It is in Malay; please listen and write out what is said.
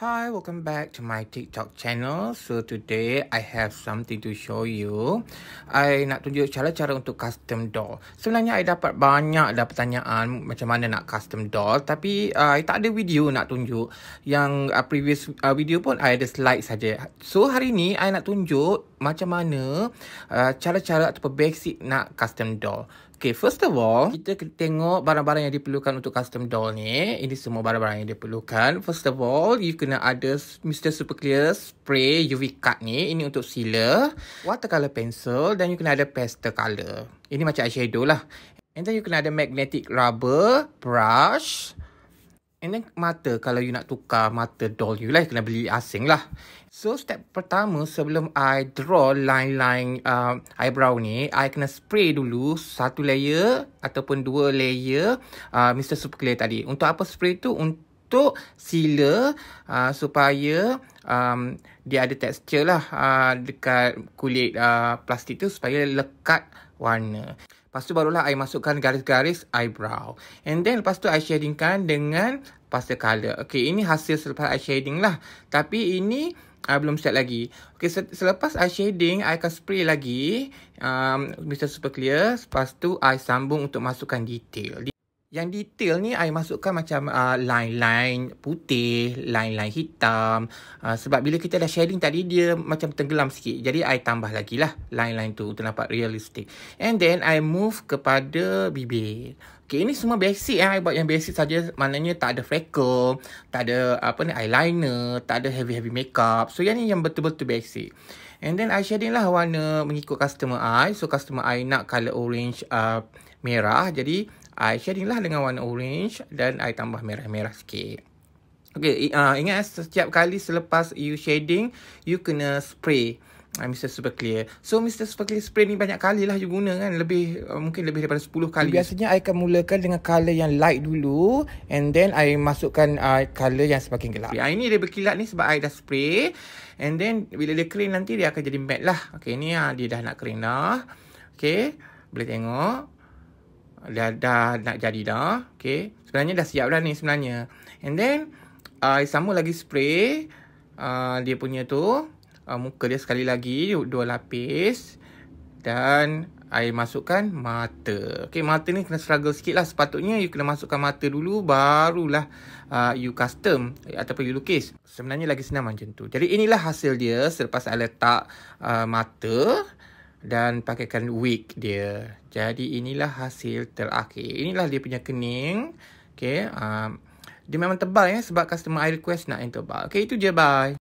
Hi, welcome back to my TikTok channel. So today I have something to show you. I nak tunjuk cara-cara untuk custom doll. Sebenarnya I dapat banyak dah pertanyaan macam mana nak custom doll, tapi uh, I tak ada video nak tunjuk. Yang uh, previous uh, video pun I ada slide saja. So hari ni I nak tunjuk macam mana uh, cara-cara atau basic nak custom doll. Okay, first of all, kita tengok barang-barang yang diperlukan untuk custom doll ni. Ini semua barang-barang yang diperlukan. First of all, you kena ada Mr. Super Clear Spray UV Cut ni. Ini untuk sealer. Watercolor pencil dan you kena ada pastel color. Ini macam eyeshadow lah. And then you kena ada magnetic rubber brush. And then mata, kalau you nak tukar mata doll you lah, you kena beli asing lah. So, step pertama sebelum I draw line-line uh, eyebrow ni, I kena spray dulu satu layer ataupun dua layer uh, Mr. Super tadi. Untuk apa spray tu? Untuk untuk sila uh, supaya um, dia ada tekstur lah uh, dekat kulit uh, plastik tu supaya lekat warna. Lepas tu barulah I masukkan garis-garis eyebrow. And then lepas tu I shadingkan dengan pastel color. Okay, ini hasil selepas I shading lah. Tapi ini I belum set lagi. Okay, selepas I shading, I akan spray lagi. Um, Mr. Super Clear. Lepas tu, I sambung untuk masukkan detail. Yang detail ni I masukkan macam uh, line-line putih, line-line hitam. Uh, sebab bila kita dah sharing tadi dia macam tenggelam sikit. Jadi I tambah lagi lah line-line tu untuk nampak realistik. And then I move kepada bibir. Okay, ini semua basic lah. I buat yang basic saja. Maknanya tak ada freckle. Tak ada apa ni eyeliner. Tak ada heavy-heavy makeup. So, yang ni yang betul-betul basic. And then, I shading lah warna mengikut customer eye, So, customer eye nak colour orange uh, merah. Jadi, I shading lah dengan warna orange. Dan, I tambah merah-merah sikit. Okay, uh, ingat setiap kali selepas you shading, you kena Spray uh, ah, Mr. Super Clear. So Mr. Super Clear spray ni banyak kali lah you guna kan. Lebih uh, mungkin lebih daripada 10 kali. Biasanya I akan mulakan dengan color yang light dulu and then I masukkan uh, color yang semakin gelap. Okay, ya, ini ni dia berkilat ni sebab I dah spray and then bila dia kering nanti dia akan jadi matte lah. Okay ni uh, dia dah nak kering dah. Okay boleh tengok. Dia dah nak jadi dah. Okay. Sebenarnya dah siap dah ni sebenarnya. And then. Uh, sama lagi spray. Uh, dia punya tu uh, muka dia sekali lagi dua lapis dan I masukkan mata. Okay, mata ni kena struggle sikit lah. Sepatutnya you kena masukkan mata dulu, barulah uh, you custom ataupun you lukis. Sebenarnya lagi senang macam tu. Jadi inilah hasil dia selepas I letak uh, mata dan pakaikan wig dia. Jadi inilah hasil terakhir. Inilah dia punya kening. Okay, uh, dia memang tebal ya sebab customer I request nak yang tebal. Okay, itu je. Bye.